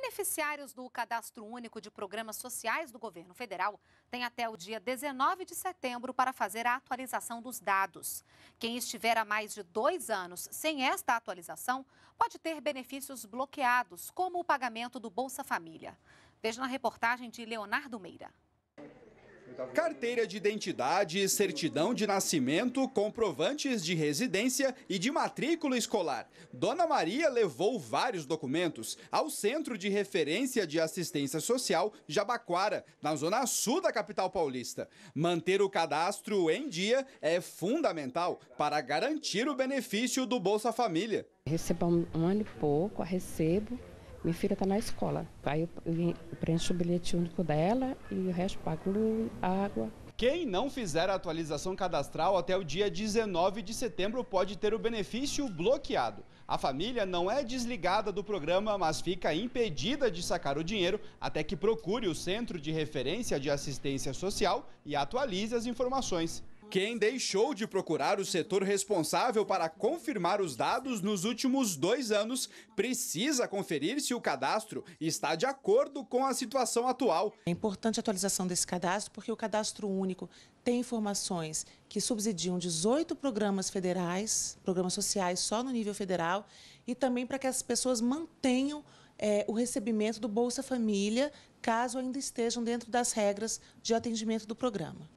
Beneficiários do Cadastro Único de Programas Sociais do Governo Federal têm até o dia 19 de setembro para fazer a atualização dos dados. Quem estiver há mais de dois anos sem esta atualização pode ter benefícios bloqueados, como o pagamento do Bolsa Família. Veja na reportagem de Leonardo Meira. Carteira de identidade, certidão de nascimento, comprovantes de residência e de matrícula escolar. Dona Maria levou vários documentos ao Centro de Referência de Assistência Social Jabaquara, na zona sul da capital paulista. Manter o cadastro em dia é fundamental para garantir o benefício do Bolsa Família. Recebo um ano e pouco, a recebo minha filha está na escola. Aí eu preencho o bilhete único dela e o resto pago a água. Quem não fizer a atualização cadastral até o dia 19 de setembro pode ter o benefício bloqueado. A família não é desligada do programa, mas fica impedida de sacar o dinheiro até que procure o Centro de Referência de Assistência Social e atualize as informações quem deixou de procurar o setor responsável para confirmar os dados nos últimos dois anos precisa conferir se o cadastro está de acordo com a situação atual. É importante a atualização desse cadastro, porque o cadastro único tem informações que subsidiam 18 programas federais, programas sociais só no nível federal, e também para que as pessoas mantenham é, o recebimento do Bolsa Família, caso ainda estejam dentro das regras de atendimento do programa.